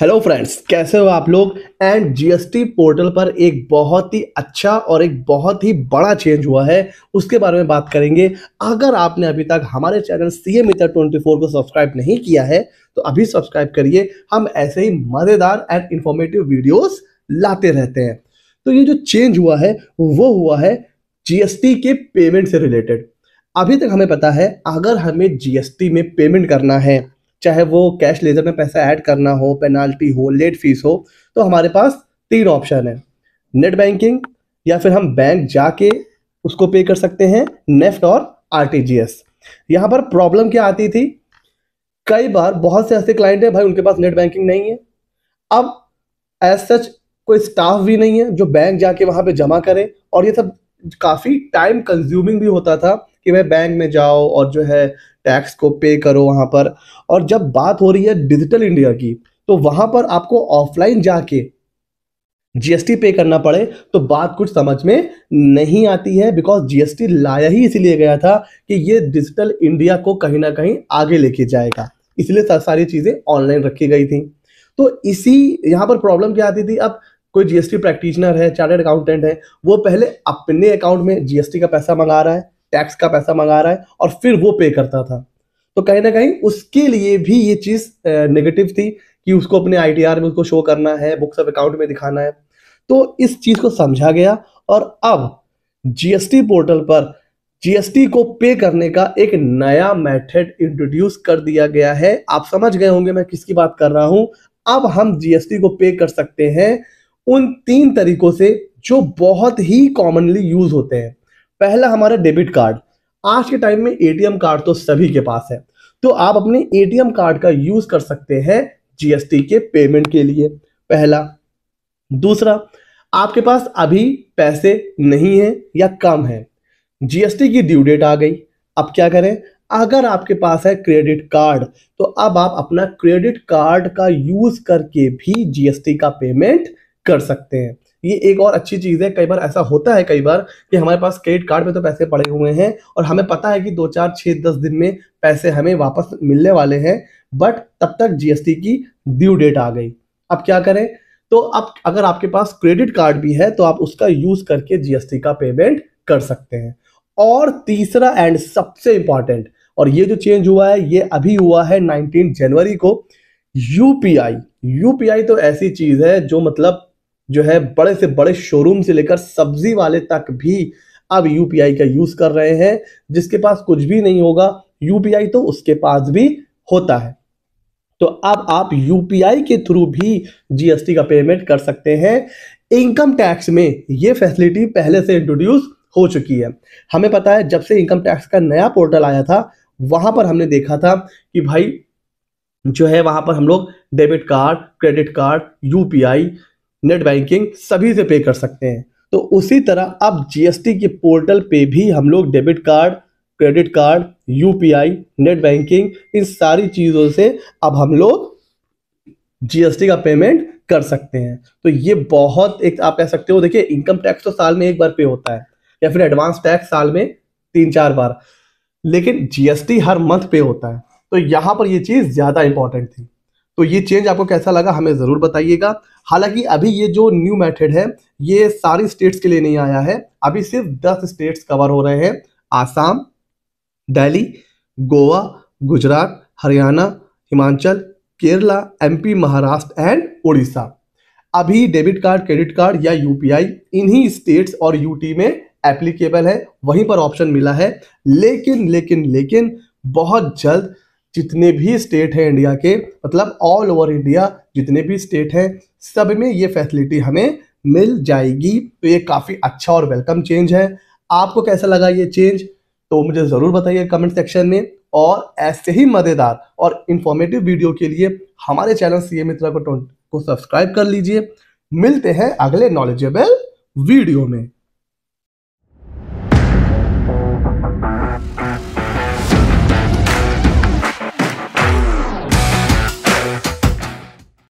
hello friends कैसे हो आप लोग एंड जीएसटी पोर्टल पर एक बहुत ही अच्छा और एक बहुत ही बड़ा चेंज हुआ है उसके बारे में बात करेंगे अगर आपने अभी तक हमारे चैनल सी एम इतर ट्वेंटी फोर को सब्सक्राइब नहीं किया है तो अभी सब्सक्राइब करिए हम ऐसे ही मज़ेदार एंड इन्फॉर्मेटिव वीडियोस लाते रहते हैं तो ये जो चेंज हुआ है वो हुआ है जी के पेमेंट से रिलेटेड अभी तक हमें पता है अगर हमें जी में पेमेंट करना है चाहे वो कैश लेजर में पैसा ऐड करना हो पेनाल्टी हो लेट फीस हो तो हमारे पास तीन ऑप्शन है नेट बैंकिंग या फिर हम बैंक जाके उसको पे कर सकते हैं नेफ्ट और एस यहाँ पर प्रॉब्लम क्या आती थी कई बार बहुत से ऐसे क्लाइंट हैं भाई उनके पास नेट बैंकिंग नहीं है अब एज सच कोई स्टाफ भी नहीं है जो बैंक जाके वहाँ पे जमा करे और ये सब काफ़ी टाइम कंज्यूमिंग भी होता था कि भाई बैंक में जाओ और जो है टैक्स को पे करो वहाँ पर और जब बात हो रही है डिजिटल इंडिया की तो वहाँ पर आपको ऑफलाइन जाके जीएसटी पे करना पड़े तो बात कुछ समझ में नहीं आती है बिकॉज जीएसटी लाया ही इसीलिए गया था कि ये डिजिटल इंडिया को कहीं ना कहीं आगे लेके जाएगा इसलिए सारी चीज़ें ऑनलाइन रखी गई थी तो इसी यहाँ पर प्रॉब्लम क्या आती थी अब कोई जीएसटी प्रैक्टिशनर है चार्टर्ड अकाउंटेंट है वो पहले अपने अकाउंट में जीएसटी का पैसा मंगा रहा है टैक्स का पैसा मंगा रहा है और फिर वो पे करता था तो कहीं ना कहीं उसके लिए भी ये चीज नेगेटिव थी कि उसको अपने आई में उसको शो करना है बुक्स ऑफ अकाउंट में दिखाना है तो इस चीज को समझा गया और अब जीएसटी पोर्टल पर जीएसटी को पे करने का एक नया मेथड इंट्रोड्यूस कर दिया गया है आप समझ गए होंगे मैं किसकी बात कर रहा हूं अब हम जीएसटी को पे कर सकते हैं उन तीन तरीकों से जो बहुत ही कॉमनली यूज होते हैं पहला हमारा डेबिट कार्ड आज के टाइम में एटीएम कार्ड तो सभी के पास है तो आप अपने एटीएम कार्ड का यूज कर सकते हैं जीएसटी के पेमेंट के लिए पहला दूसरा आपके पास अभी पैसे नहीं है या कम है जीएसटी की ड्यू डेट आ गई अब क्या करें अगर आपके पास है क्रेडिट कार्ड तो अब आप अपना क्रेडिट कार्ड का यूज करके भी जीएसटी का पेमेंट कर सकते हैं ये एक और अच्छी चीज़ है कई बार ऐसा होता है कई बार कि हमारे पास क्रेडिट कार्ड में तो पैसे पड़े हुए हैं और हमें पता है कि दो चार छह दस दिन में पैसे हमें वापस मिलने वाले हैं बट तब तक जीएसटी की ड्यू डेट आ गई अब क्या करें तो अब अगर आपके पास क्रेडिट कार्ड भी है तो आप उसका यूज़ करके जीएसटी का पेमेंट कर सकते हैं और तीसरा एंड सबसे इंपॉर्टेंट और ये जो चेंज हुआ है ये अभी हुआ है 19 जनवरी को यूपीआई यूपीआई तो ऐसी चीज है जो मतलब जो है बड़े से बड़े शोरूम से लेकर सब्जी वाले तक भी अब यूपीआई का यूज कर रहे हैं जिसके पास कुछ भी नहीं होगा यूपीआई तो उसके पास भी होता है तो अब आप यूपीआई के थ्रू भी जीएसटी का पेमेंट कर सकते हैं इनकम टैक्स में ये फैसिलिटी पहले से इंट्रोड्यूस हो चुकी है हमें पता है जब से इनकम टैक्स का नया पोर्टल आया था वहां पर हमने देखा था कि भाई जो है वहां पर हम लोग debit card credit card UPI net banking सभी से पे कर सकते हैं तो उसी तरह अब जीएसटी के पोर्टल पे भी हम लोग debit card credit card UPI net banking इन सारी चीज़ों से अब हम लोग जीएसटी का पेमेंट कर सकते हैं तो ये बहुत एक आप कह सकते हो देखिए इनकम टैक्स तो साल में एक बार पे होता है या फिर एडवांस टैक्स साल में तीन चार बार लेकिन जीएसटी हर मंथ पे होता है तो यहाँ पर ये चीज़ ज़्यादा इंपॉर्टेंट थी तो ये चेंज आपको कैसा लगा हमें ज़रूर बताइएगा हालांकि अभी ये जो न्यू मेथड है ये सारी स्टेट्स के लिए नहीं आया है अभी सिर्फ दस स्टेट्स कवर हो रहे हैं आसाम दिल्ली गोवा गुजरात हरियाणा हिमाचल केरला एमपी महाराष्ट्र एंड उड़ीसा अभी डेबिट कार्ड क्रेडिट कार्ड या यूपीआई इन्हीं स्टेट्स और यूटी में एप्लीकेबल है वहीं पर ऑप्शन मिला है लेकिन लेकिन लेकिन बहुत जल्द जितने भी स्टेट हैं इंडिया के मतलब ऑल ओवर इंडिया जितने भी स्टेट हैं सब में ये फैसिलिटी हमें मिल जाएगी तो ये काफ़ी अच्छा और वेलकम चेंज है आपको कैसा लगा ये चेंज तो मुझे ज़रूर बताइए कमेंट सेक्शन में और ऐसे ही मज़ेदार और इन्फॉर्मेटिव वीडियो के लिए हमारे चैनल सी ए मित्रा को, को सब्सक्राइब कर लीजिए मिलते हैं अगले नॉलेजेबल वीडियो में